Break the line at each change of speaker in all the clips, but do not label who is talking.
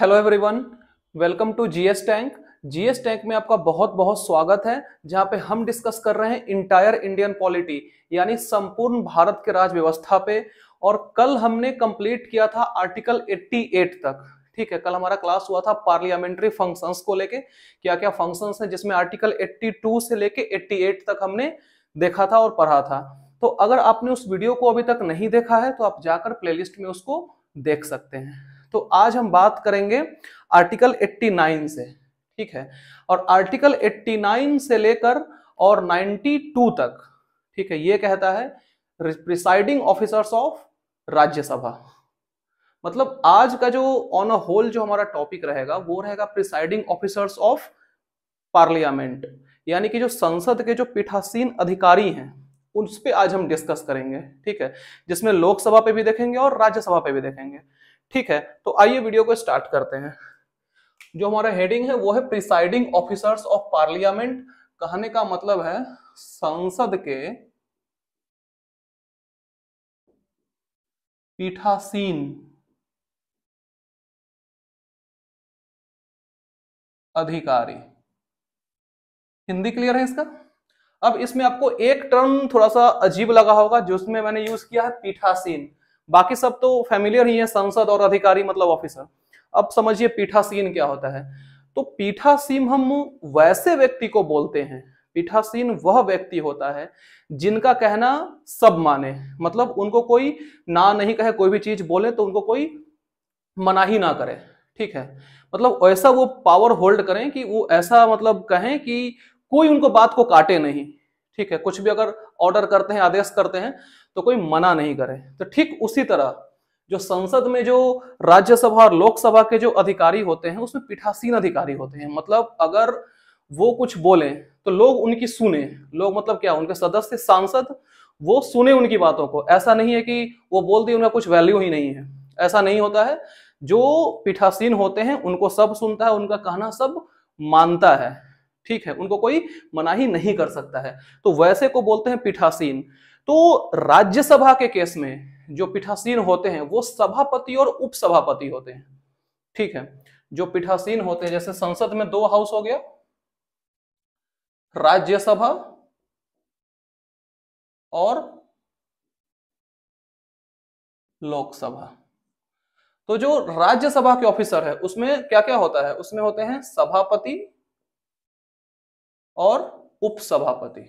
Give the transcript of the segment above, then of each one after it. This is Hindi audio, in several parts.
hello everyone welcome to GS tank GS tank में आपका बहुत बहुत स्वागत है जहां पे हम डिस्कस कर रहे हैं इंटायर इंडियन पॉलिटी यानी संपूर्ण भारत के राज व्यवस्था पे और कल हमने कंप्लीट किया था आर्टिकल 88 तक ठीक है कल हमारा क्लास हुआ था पार्लियामेंट्री फंक्शंस को लेके क्या क्या फंक्शंस हैं जिसमें आर्टिकल 82 से लेके 88 तक हमने देखा था और पढ़ा था तो अगर आपने उस वीडियो को अभी तक नहीं देखा है तो आप जाकर प्लेलिस्ट में उसको देख सकते हैं तो आज हम बात करेंगे आर्टिकल 89 से ठीक है और आर्टिकल 89 से लेकर और 92 तक ठीक है ये कहता है प्रिसाइडिंग ऑफिसर्स ऑफ राज्यसभा मतलब आज का जो ऑन अ होल जो हमारा टॉपिक रहेगा वो रहेगा प्रिसाइडिंग ऑफिसर्स ऑफ पार्लियामेंट यानी कि जो संसद के जो पीठासीन अधिकारी हैं उस पर आज हम डिस्कस करेंगे ठीक है जिसमें लोकसभा पे भी देखेंगे और राज्यसभा पे भी देखेंगे ठीक है तो आइए वीडियो को स्टार्ट करते हैं जो हमारा हेडिंग है वो है प्रिसाइडिंग ऑफिसर्स ऑफ पार्लियामेंट कहने का मतलब है संसद के पीठासीन अधिकारी हिंदी क्लियर है इसका अब इसमें आपको एक टर्म थोड़ा सा अजीब लगा होगा जिसमें मैंने यूज किया है पीठासीन बाकी सब तो फैमिलियर ही है सांसद और अधिकारी मतलब ऑफिसर अब समझिए पीठासीन क्या होता है तो पीठासीन हम वैसे व्यक्ति को बोलते हैं पीठासीन वह व्यक्ति होता है जिनका कहना सब माने मतलब उनको कोई ना नहीं कहे कोई भी चीज बोले तो उनको कोई मना ही ना करे ठीक है मतलब ऐसा वो पावर होल्ड करें कि वो ऐसा मतलब कहें कि कोई उनको बात को काटे नहीं ठीक है कुछ भी अगर ऑर्डर करते हैं आदेश करते हैं तो कोई मना नहीं करे तो ठीक उसी तरह जो संसद में जो राज्यसभा और लोकसभा के जो अधिकारी होते हैं उसमें पीठासीन अधिकारी होते हैं मतलब अगर वो कुछ बोले तो लोग उनकी सुने लोग मतलब क्या उनके सदस्य सांसद वो सुने उनकी बातों को ऐसा नहीं है कि वो बोल दिए उनका कुछ वैल्यू ही नहीं है ऐसा नहीं होता है जो पीठासीन होते हैं उनको सब सुनता है उनका कहना सब मानता है ठीक है उनको कोई मनाही नहीं कर सकता है तो वैसे को बोलते हैं पीठासीन तो राज्यसभा के केस में जो पीठासीन होते हैं वो सभापति और उपसभापति होते हैं ठीक है जो पीठासीन होते हैं जैसे संसद में दो हाउस हो गया राज्यसभा और लोकसभा तो जो राज्यसभा के ऑफिसर है उसमें क्या क्या होता है उसमें होते हैं सभापति और उपसभापति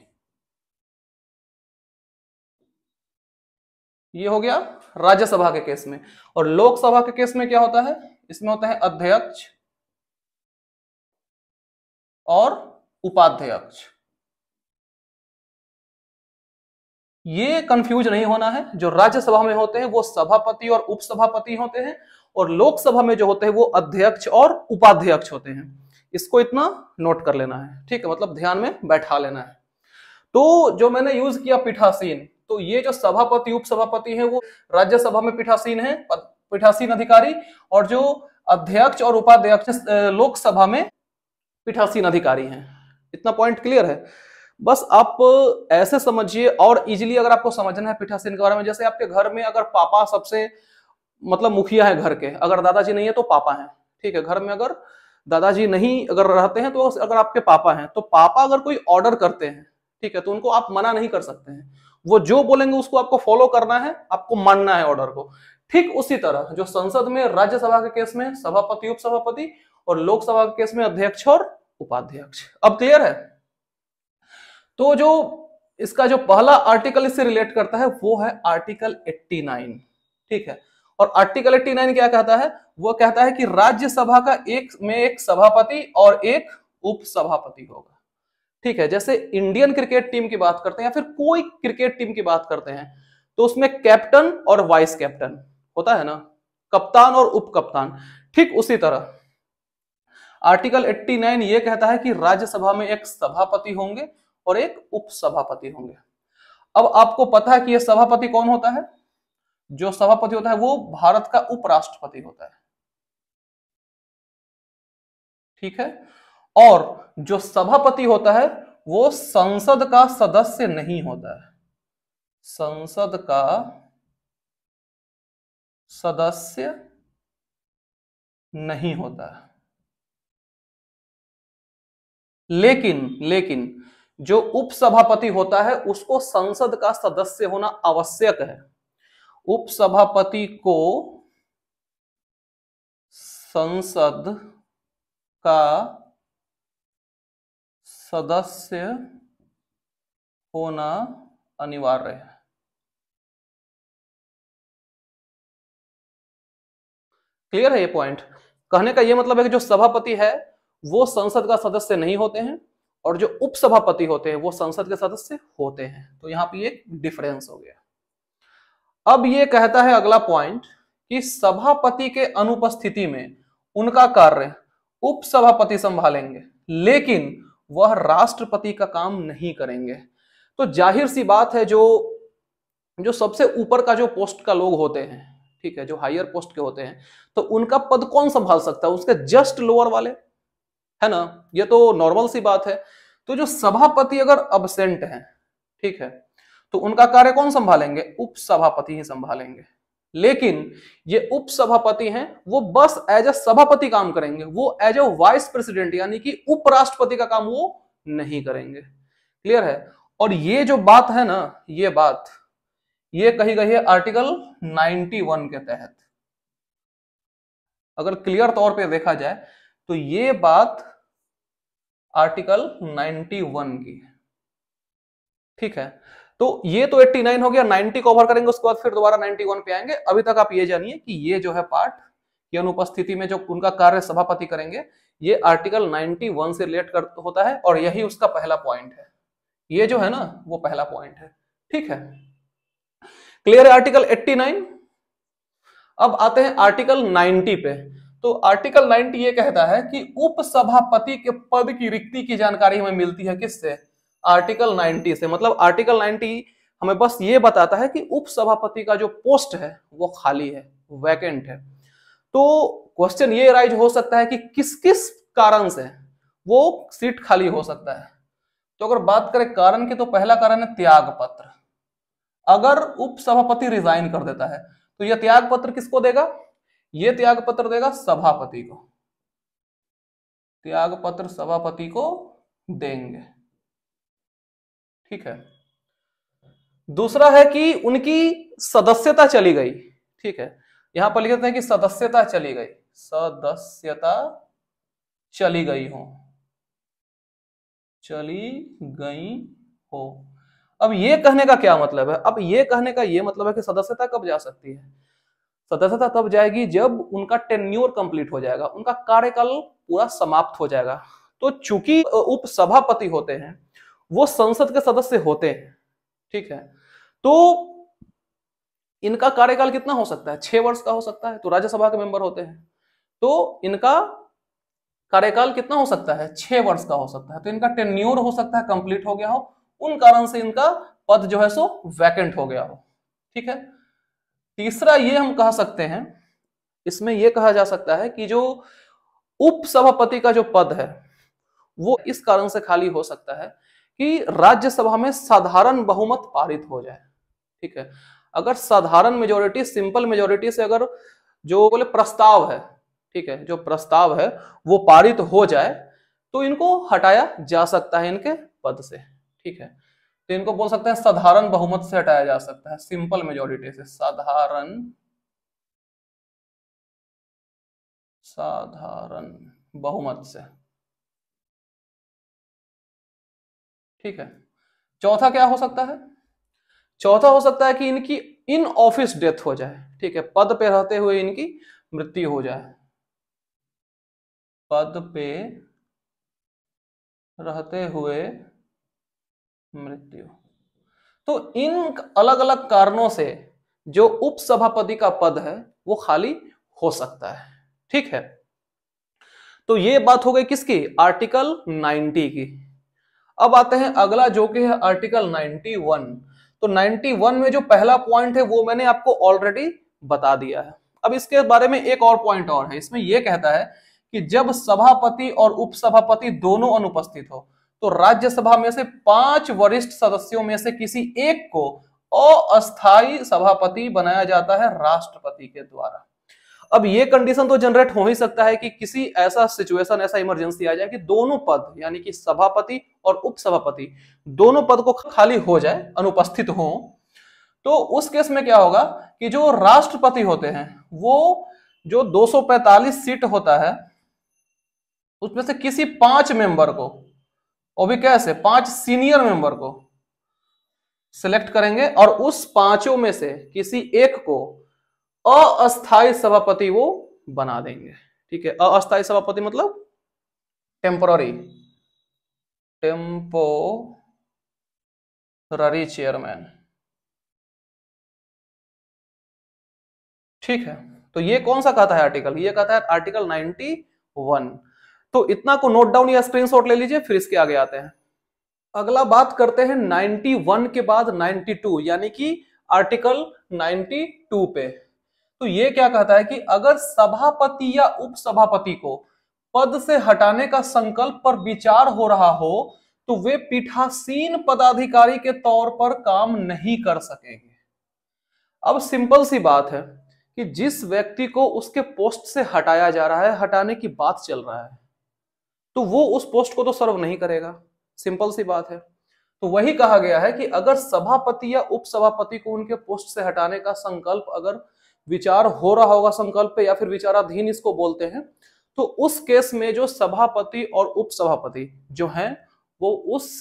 ये हो गया राज्यसभा के केस में और लोकसभा के केस में क्या होता है इसमें होता है अध्यक्ष और उपाध्यक्ष ये कंफ्यूज नहीं होना है जो राज्यसभा में होते हैं वो सभापति और उपसभापति होते हैं और लोकसभा में जो होते हैं वो अध्यक्ष और उपाध्यक्ष होते हैं इसको इतना नोट कर लेना है ठीक है मतलब ध्यान में बैठा लेना है तो जो मैंने यूज किया पीठासीन तो ये जो सभापति उपसभापति है वो राज्यसभा में पीठासीन है पीठासीन अधिकारी और जो अध्यक्ष और उपाध्यक्ष लोकसभा में पीठासीन अधिकारी हैं इतना पॉइंट क्लियर है बस आप ऐसे समझिए और इजीली अगर आपको समझना है पीठासीन के बारे में जैसे आपके घर में अगर पापा सबसे मतलब मुखिया है घर के अगर दादाजी नहीं है तो पापा हैं ठीक है घर में अगर दादाजी नहीं अगर रहते हैं तो अगर आपके पापा हैं तो पापा अगर कोई ऑर्डर करते हैं ठीक है तो उनको आप मना नहीं कर सकते हैं वो जो बोलेंगे उसको आपको फॉलो करना है आपको मानना है ऑर्डर को ठीक उसी तरह जो संसद में राज्यसभा के केस में सभापति उपसभापति और लोकसभा के केस में अध्यक्ष और उपाध्यक्ष अब क्लियर है तो जो इसका जो पहला आर्टिकल इससे रिलेट करता है वो है आर्टिकल 89 ठीक है और आर्टिकल 89 क्या कहता है वो कहता है कि राज्यसभा का एक में एक सभापति और एक उपसभापति होगा ठीक है जैसे इंडियन क्रिकेट टीम की बात करते हैं या फिर कोई क्रिकेट टीम की बात करते हैं तो उसमें कैप्टन और वाइस कैप्टन होता है ना कप्तान और उप कप्तान ठीक उसी तरह आर्टिकल 89 ये कहता है कि राज्यसभा में एक सभापति होंगे और एक उपसभापति होंगे अब आपको पता है कि यह सभापति कौन होता है जो सभापति होता है वो भारत का उपराष्ट्रपति होता है ठीक है और जो सभापति होता है वो संसद का सदस्य नहीं होता है संसद का सदस्य नहीं होता है लेकिन लेकिन जो उपसभापति होता है उसको संसद का सदस्य होना आवश्यक है उपसभापति को संसद का सदस्य होना अनिवार्य है क्लियर है ये पॉइंट कहने का ये मतलब है कि जो सभापति है वो संसद का सदस्य नहीं होते हैं और जो उपसभापति होते हैं वो संसद के सदस्य होते हैं तो यहां पे ये डिफरेंस हो गया अब ये कहता है अगला पॉइंट कि सभापति के अनुपस्थिति में उनका कार्य उपसभापति संभालेंगे लेकिन वह राष्ट्रपति का काम नहीं करेंगे तो जाहिर सी बात है जो जो सबसे ऊपर का जो पोस्ट का लोग होते हैं ठीक है जो हायर पोस्ट के होते हैं तो उनका पद कौन संभाल सकता है उसके जस्ट लोअर वाले है ना ये तो नॉर्मल सी बात है तो जो सभापति अगर अबसेंट हैं ठीक है तो उनका कार्य कौन संभालेंगे उपसभापति ही संभालेंगे लेकिन ये उप सभापति हैं वो बस एज ए सभापति काम करेंगे वो एज अ वाइस प्रेसिडेंट यानी कि उपराष्ट्रपति का काम वो नहीं करेंगे क्लियर है और ये जो बात है ना ये बात ये कही गई है आर्टिकल 91 के तहत अगर क्लियर तौर पे देखा जाए तो ये बात आर्टिकल 91 की है ठीक है तो ये तो 89 हो गया 90 कवर करेंगे उसके बाद फिर दोबारा 91 पे आएंगे अभी तक आप ये जानिए कि ये जो है पार्ट की अनुपस्थिति में जो उनका कार्य सभापति करेंगे ये आर्टिकल 91 से रिलेट कर होता है और यही उसका पहला पॉइंट है ये जो है ना वो पहला पॉइंट है ठीक है क्लियर है आर्टिकल 89 अब आते हैं आर्टिकल 90 पे तो आर्टिकल 90 ये कहता है कि उपसभापति के पद की रिक्ति की जानकारी हमें मिलती है किससे आर्टिकल 90 से मतलब आर्टिकल 90 हमें बस ये बताता है कि उपसभापति का जो पोस्ट है वो खाली है वैकेंट है तो क्वेश्चन ये राइज हो सकता है कि किस किस कारण से वो सीट खाली हो सकता है तो अगर बात करें कारण की तो पहला कारण है त्याग पत्र अगर उपसभापति रिजाइन कर देता है तो यह त्याग पत्र किसको देगा यह त्याग पत्र देगा सभापति को त्याग पत्र सभापति को देंगे ठीक है दूसरा है कि उनकी सदस्यता चली गई ठीक है यहां पर लिखते हैं कि सदस्यता चली गई सदस्यता चली गई हो चली गई हो अब ये कहने का क्या मतलब है अब ये कहने का ये मतलब है कि सदस्यता कब जा सकती है सदस्यता तब जाएगी जब उनका टेन्योर कंप्लीट हो जाएगा उनका कार्यकाल पूरा समाप्त हो जाएगा तो चूंकि उपसभापति होते हैं वो संसद के सदस्य होते हैं ठीक है तो इनका कार्यकाल कितना हो सकता है छह वर्ष का हो सकता है तो राज्यसभा के मेंबर होते हैं तो इनका कार्यकाल कितना हो सकता है छह वर्ष का हो सकता है तो इनका टेन्योर हो सकता है कंप्लीट हो गया हो उन कारण से इनका पद जो है सो वैकेंट हो गया हो ठीक है तीसरा ये हम कह सकते हैं इसमें यह कहा जा सकता है कि जो उपसभापति का जो पद है वो इस कारण से खाली हो सकता है कि राज्यसभा में साधारण बहुमत पारित हो जाए ठीक है अगर साधारण मेजोरिटी सिंपल मेजोरिटी से अगर जो बोले प्रस्ताव है ठीक है जो प्रस्ताव है वो पारित हो जाए तो इनको हटाया जा सकता है इनके पद से ठीक है तो इनको बोल सकते हैं साधारण बहुमत से हटाया जा सकता है सिंपल मेजोरिटी से साधारण साधारण बहुमत से ठीक है चौथा क्या हो सकता है चौथा हो सकता है कि इनकी इन ऑफिस डेथ हो जाए ठीक है पद पे रहते हुए इनकी मृत्यु हो जाए पद पे रहते हुए मृत्यु तो इन अलग अलग कारणों से जो उपसभापति का पद है वो खाली हो सकता है ठीक है तो ये बात हो गई किसकी आर्टिकल 90 की अब आते हैं अगला जो कि है आर्टिकल 91 तो 91 में जो पहला पॉइंट है वो मैंने आपको ऑलरेडी बता दिया है अब इसके बारे में एक और पॉइंट और है इसमें यह कहता है कि जब सभापति और उपसभापति दोनों अनुपस्थित हो तो राज्यसभा में से पांच वरिष्ठ सदस्यों में से किसी एक को अस्थायी सभापति बनाया जाता है राष्ट्रपति के द्वारा अब ये कंडीशन तो जनरेट हो ही सकता है कि किसी ऐसा सिचुएशन ऐसा इमरजेंसी आ जाए कि दोनों पद यानी कि सभापति और उपसभापति दोनों पद को खाली हो जाए अनुपस्थित हो तो उस केस में क्या होगा कि जो राष्ट्रपति होते हैं वो जो 245 सीट होता है उसमें से किसी पांच मेंबर को और भी कैसे पांच सीनियर मेंबर को सिलेक्ट करेंगे और उस पांचों में से किसी एक को अस्थायी सभापति वो बना देंगे ठीक है अस्थाई सभापति मतलब टेम्पोररी टेम्पोररी चेयरमैन ठीक है तो ये कौन सा कहता है आर्टिकल ये कहता है आर्टिकल 91 तो इतना को नोट डाउन या स्क्रीनशॉट ले लीजिए फिर इसके आगे आते हैं अगला बात करते हैं 91 के बाद 92 यानी कि आर्टिकल 92 पे तो ये क्या कहता है कि अगर सभापति या उपसभापति को पद से हटाने का संकल्प पर विचार हो रहा हो तो वे पीठासीन पदाधिकारी के तौर पर काम नहीं कर सकेंगे अब सिंपल सी बात है कि जिस व्यक्ति को उसके पोस्ट से हटाया जा रहा है हटाने की बात चल रहा है तो वो उस पोस्ट को तो सर्व नहीं करेगा सिंपल सी बात है तो वही कहा गया है कि अगर सभापति या उपसभापति को उनके पोस्ट से हटाने का संकल्प अगर विचार हो रहा होगा संकल्प पे या फिर विचाराधीन इसको बोलते हैं तो उस केस में जो सभापति और उपसभापति जो हैं वो उस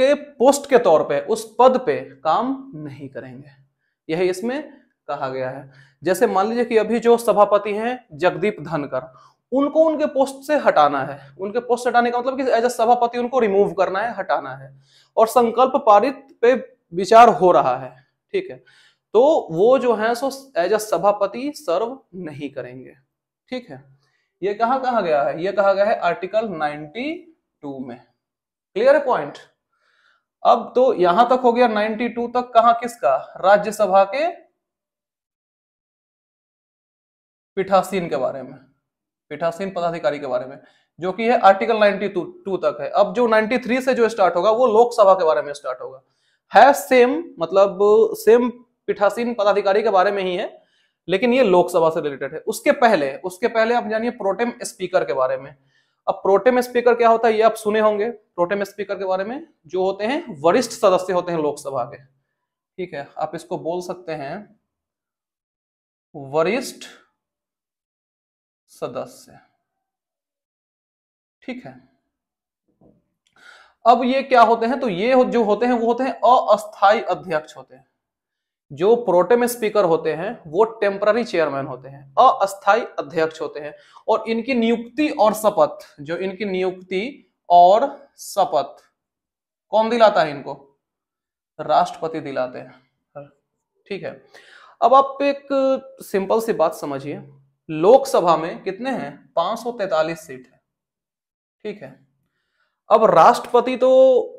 के पोस्ट के तौर पे उस पद पे काम नहीं करेंगे यही इसमें कहा गया है जैसे मान लीजिए कि अभी जो सभापति हैं जगदीप धनकर उनको उनके पोस्ट से हटाना है उनके पोस्ट से हटाने का मतलब कि एज ए सभापति उनको रिमूव करना है हटाना है और संकल्प पारित पे विचार हो रहा है ठीक है तो वो जो है सो एज अ सभापति सर्व नहीं करेंगे ठीक है ये कहा कहा गया है ये कहा गया है आर्टिकल 92 में क्लियर है पॉइंट अब तो यहां तक हो गया 92 तक कहा किसका राज्यसभा के पीठासीन के बारे में पीठासीन पदाधिकारी के बारे में जो कि है आर्टिकल 92 तक है अब जो 93 से जो स्टार्ट होगा वो लोकसभा के बारे में स्टार्ट होगा है सेम मतलब सेम पीठासीन पदाधिकारी के बारे में ही है लेकिन ये लोकसभा से रिलेटेड है उसके पहले उसके पहले आप जानिए प्रोटेम स्पीकर के बारे में अब प्रोटेम स्पीकर क्या होता है ये आप सुने होंगे प्रोटेम स्पीकर के बारे में जो होते हैं वरिष्ठ सदस्य होते हैं लोकसभा के ठीक है आप इसको बोल सकते हैं वरिष्ठ सदस्य ठीक है अब ये क्या होते हैं तो ये जो होते हैं वो होते हैं अस्थाई अध्यक्ष होते हैं जो प्रोटेम स्पीकर होते हैं वो टेम्पररी चेयरमैन होते हैं अस्थायी अध्यक्ष होते हैं और इनकी नियुक्ति और शपथ जो इनकी नियुक्ति और शपथ कौन दिलाता है इनको राष्ट्रपति दिलाते हैं ठीक है अब आप एक सिंपल सी बात समझिए लोकसभा में कितने हैं 543 सीट है ठीक है अब राष्ट्रपति तो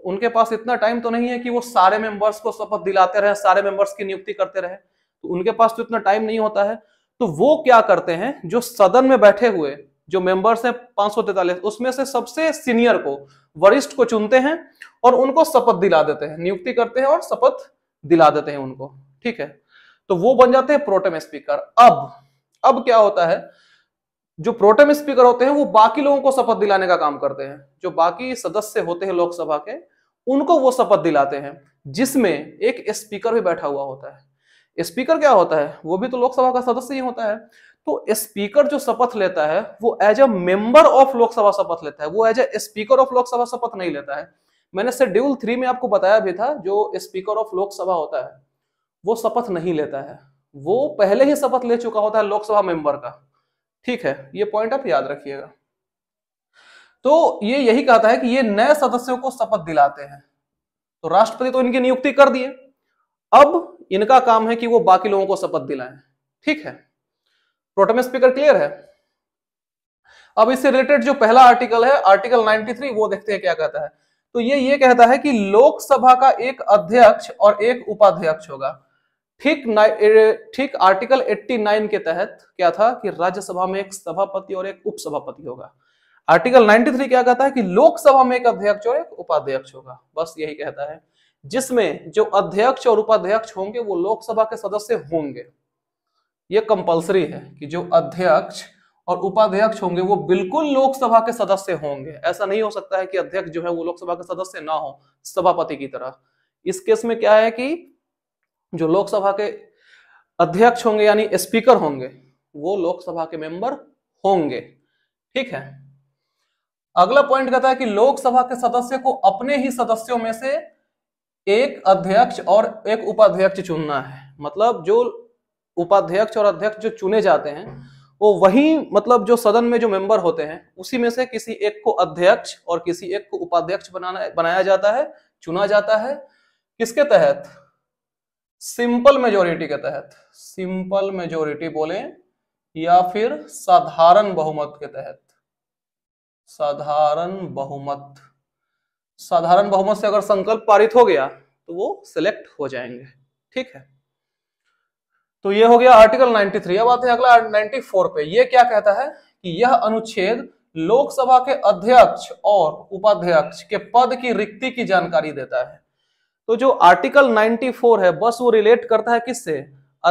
उनके पास इतना टाइम तो नहीं है कि वो सारे मेंबर्स को शपथ दिलाते रहे सारे मेंबर्स की नियुक्ति करते रहे तो उनके पास तो इतना टाइम नहीं होता है तो वो क्या करते हैं जो सदन में बैठे हुए जो मेंबर्स हैं पांच उसमें से सबसे सीनियर को वरिष्ठ को चुनते हैं और उनको शपथ दिला देते हैं नियुक्ति करते हैं और शपथ दिला देते हैं उनको ठीक है तो वो बन जाते हैं प्रोटेम स्पीकर अब अब क्या होता है जो प्रोटेम स्पीकर होते हैं वो बाकी लोगों को शपथ दिलाने का काम करते हैं जो बाकी सदस्य होते हैं लोकसभा के उनको वो शपथ दिलाते हैं जिसमें एक स्पीकर भी बैठा हुआ होता है स्पीकर क्या होता है वो भी तो लोकसभा का सदस्य ही होता है तो स्पीकर जो शपथ लेता है वो as a member of Lok Sabha शपथ लेता है वो as a speaker of Lok Sabha शपथ नहीं लेता है मैंने शेड्यूल थ्री में आपको बताया भी था जो स्पीकर ऑफ लोकसभा होता है वो शपथ नहीं लेता है वो पहले ही शपथ ले चुका होता है लोकसभा मेंबर का ठीक है ये पॉइंट आप याद रखिएगा तो ये यही कहता है कि ये नए सदस्यों को शपथ दिलाते हैं तो राष्ट्रपति तो इनकी नियुक्ति कर दिए अब इनका काम है कि वो बाकी लोगों को शपथ दिलाएं ठीक है प्रोटोम स्पीकर क्लियर है अब इससे रिलेटेड जो पहला आर्टिकल है आर्टिकल 93 वो देखते हैं क्या कहता है तो ये ये कहता है कि लोकसभा का एक अध्यक्ष और एक उपाध्यक्ष होगा ठीक ठीक आर्टिकल 89 के तहत क्या था कि राज्यसभा में एक सभापति और एक उपसभापति होगा आर्टिकल 93 क्या कहता है कि लोकसभा में एक अध्यक्ष और एक उपाध्यक्ष होगा बस यही कहता है जिसमें जो अध्यक्ष और उपाध्यक्ष होंगे वो लोकसभा के सदस्य होंगे ये कंपलसरी है कि जो अध्यक्ष और उपाध्यक्ष होंगे वो बिल्कुल लोकसभा के सदस्य होंगे ऐसा नहीं हो सकता है कि अध्यक्ष जो है वो लोकसभा के सदस्य ना हो सभापति की तरह इस केस में क्या है कि जो लोकसभा के अध्यक्ष होंगे यानी स्पीकर होंगे वो लोकसभा के मेंबर होंगे ठीक है अगला पॉइंट कहता है कि लोकसभा के सदस्य को अपने ही सदस्यों में से एक अध्यक्ष और एक उपाध्यक्ष चुनना है मतलब जो उपाध्यक्ष और अध्यक्ष जो चुने जाते हैं वो वही मतलब जो सदन में जो मेंबर होते हैं उसी में से किसी एक को अध्यक्ष और किसी एक को उपाध्यक्ष बनाना बनाया जाता है चुना जाता है किसके तहत सिंपल मेजोरिटी के तहत सिंपल मेजोरिटी बोले या फिर साधारण बहुमत के तहत साधारण बहुमत साधारण बहुमत से अगर संकल्प पारित हो गया तो वो सिलेक्ट हो जाएंगे ठीक है तो ये हो गया आर्टिकल 93 अब आते हैं अगला 94 पे ये क्या कहता है कि यह अनुच्छेद लोकसभा के अध्यक्ष और उपाध्यक्ष के पद की रिक्ति की जानकारी देता है तो जो आर्टिकल 94 है बस वो रिलेट करता है किससे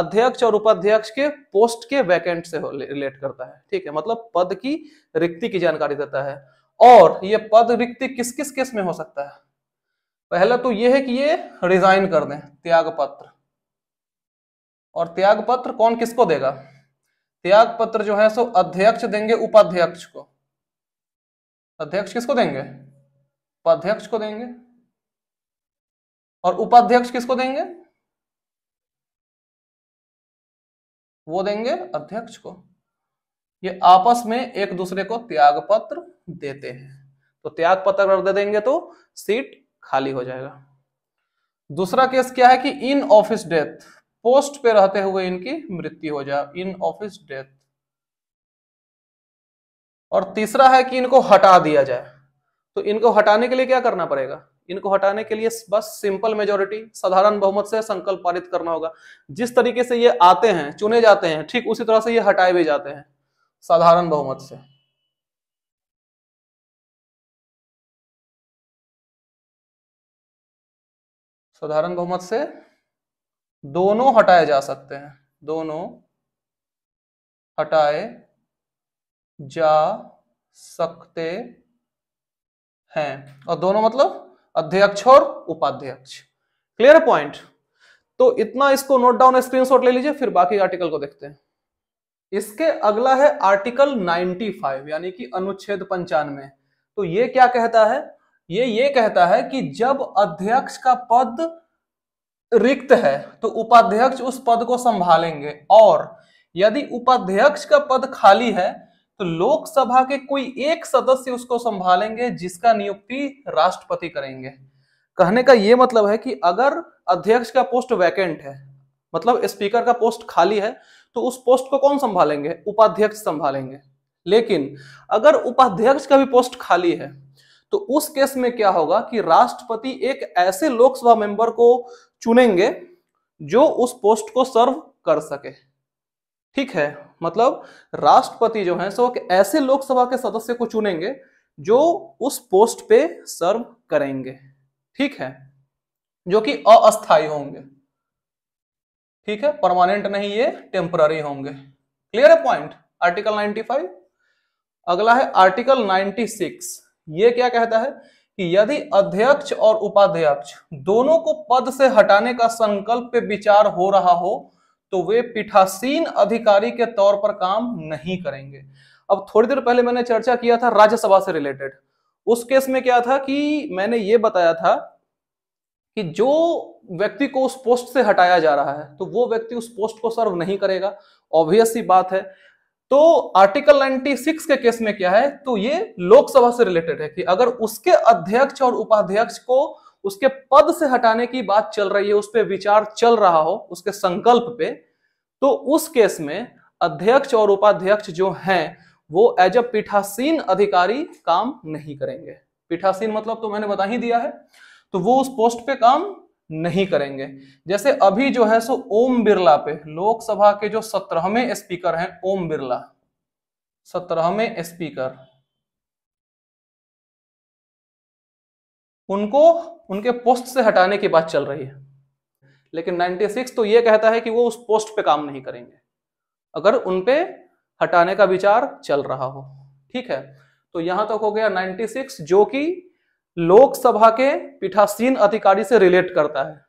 अध्यक्ष और उपाध्यक्ष के पोस्ट के वैकेंट से रिलेट करता है ठीक है मतलब पद की रिक्ति की जानकारी देता है और ये पद रिक्ति किस किस केस में हो सकता है पहला तो ये है कि ये रिजाइन कर दें त्याग पत्र और त्याग पत्र कौन किसको देगा त्याग पत्र जो है सो अध्यक्ष देंगे उपाध्यक्ष को अध्यक्ष किसको देंगे उपाध्यक्ष को देंगे और उपाध्यक्ष किसको देंगे वो देंगे अध्यक्ष को ये आपस में एक दूसरे को त्याग पत्र देते हैं तो त्याग पत्र अगर दे देंगे तो सीट खाली हो जाएगा दूसरा केस क्या है कि इन ऑफिस डेथ पोस्ट पे रहते हुए इनकी मृत्यु हो जाए इन ऑफिस डेथ और तीसरा है कि इनको हटा दिया जाए तो इनको हटाने के लिए क्या करना पड़ेगा इनको हटाने के लिए बस सिंपल मेजोरिटी साधारण बहुमत से संकल्प पारित करना होगा जिस तरीके से ये आते हैं चुने जाते हैं ठीक उसी तरह से ये हटाए भी जाते हैं साधारण बहुमत से साधारण बहुमत से दोनों हटाए जा सकते हैं दोनों हटाए जा सकते हैं और दोनों मतलब अध्यक्ष और उपाध्यक्ष क्लियर पॉइंट तो इतना इसको नोट डाउन स्क्रीनशॉट ले लीजिए फिर बाकी आर्टिकल को देखते हैं इसके अगला है आर्टिकल 95 यानी कि अनुच्छेद पंचानवे तो ये क्या कहता है ये ये कहता है कि जब अध्यक्ष का पद रिक्त है तो उपाध्यक्ष उस पद को संभालेंगे और यदि उपाध्यक्ष का पद खाली है तो लोकसभा के कोई एक सदस्य उसको संभालेंगे जिसका नियुक्ति राष्ट्रपति करेंगे कहने का यह मतलब है कि अगर अध्यक्ष का पोस्ट वैकेंट है मतलब स्पीकर का पोस्ट खाली है तो उस पोस्ट को कौन संभालेंगे उपाध्यक्ष संभालेंगे लेकिन अगर उपाध्यक्ष का भी पोस्ट खाली है तो उस केस में क्या होगा कि राष्ट्रपति एक ऐसे लोकसभा मेंबर को चुनेंगे जो उस पोस्ट को सर्व कर सके ठीक है मतलब राष्ट्रपति जो है सो ऐसे लोकसभा के सदस्य को चुनेंगे जो उस पोस्ट पे सर्व करेंगे ठीक है जो कि अस्थाई होंगे ठीक है परमानेंट नहीं ये टेम्पररी होंगे क्लियर है पॉइंट आर्टिकल 95 अगला है आर्टिकल 96 ये क्या कहता है कि यदि अध्यक्ष और उपाध्यक्ष दोनों को पद से हटाने का संकल्प पे विचार हो रहा हो तो वे पीठासीन अधिकारी के तौर पर काम नहीं करेंगे अब थोड़ी देर पहले मैंने चर्चा किया था राज्यसभा से रिलेटेड उस केस में क्या था कि मैंने ये बताया था कि जो व्यक्ति को उस पोस्ट से हटाया जा रहा है तो वो व्यक्ति उस पोस्ट को सर्व नहीं करेगा ऑब्वियस सी बात है तो आर्टिकल 96 के केस में क्या है तो ये लोकसभा से रिलेटेड है कि अगर उसके अध्यक्ष और उपाध्यक्ष को उसके पद से हटाने की बात चल रही है उस पर विचार चल रहा हो उसके संकल्प पे तो उस केस में अध्यक्ष और उपाध्यक्ष जो हैं वो एज अ पीठासीन अधिकारी काम नहीं करेंगे पीठासीन मतलब तो मैंने बता ही दिया है तो वो उस पोस्ट पे काम नहीं करेंगे जैसे अभी जो है सो ओम बिरला पे लोकसभा के जो सत्रहवें स्पीकर हैं ओम बिरला सत्रहवें स्पीकर उनको उनके पोस्ट से हटाने की बात चल रही है लेकिन 96 तो यह कहता है कि वो उस पोस्ट पे काम नहीं करेंगे अगर उन पे हटाने का विचार चल रहा हो ठीक है तो यहां तक तो हो गया 96 जो कि लोकसभा के पीठासीन अधिकारी से रिलेट करता है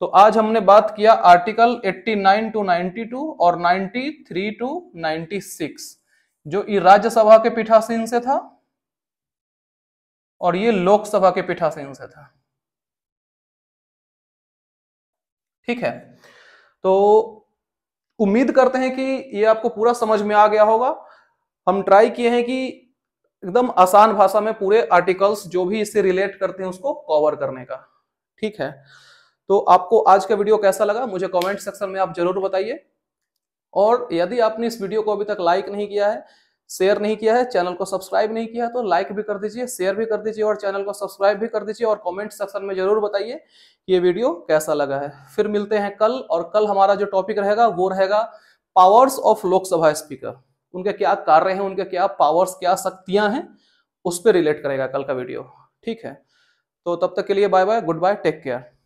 तो आज हमने बात किया आर्टिकल 89 टू 92 और 93 टू 96 जो राज्यसभा के पीठासीन से था और ये लोकसभा के पीठासीन से था ठीक है तो उम्मीद करते हैं कि ये आपको पूरा समझ में आ गया होगा हम ट्राई किए हैं कि एकदम आसान भाषा में पूरे आर्टिकल्स जो भी इससे रिलेट करते हैं उसको कवर करने का ठीक है तो आपको आज का वीडियो कैसा लगा मुझे कमेंट सेक्शन में आप जरूर बताइए और यदि आपने इस वीडियो को अभी तक लाइक नहीं किया है शेयर नहीं किया है चैनल को सब्सक्राइब नहीं किया है तो लाइक भी कर दीजिए शेयर भी कर दीजिए और चैनल को सब्सक्राइब भी कर दीजिए और कमेंट सेक्शन में जरूर बताइए ये वीडियो कैसा लगा है फिर मिलते हैं कल और कल हमारा जो टॉपिक रहेगा वो रहेगा पावर्स ऑफ लोकसभा स्पीकर उनके क्या कार्य हैं उनके क्या पावर्स क्या शक्तियां हैं उस पर रिलेट करेगा कल का वीडियो ठीक है तो तब तक के लिए bye bye goodbye take care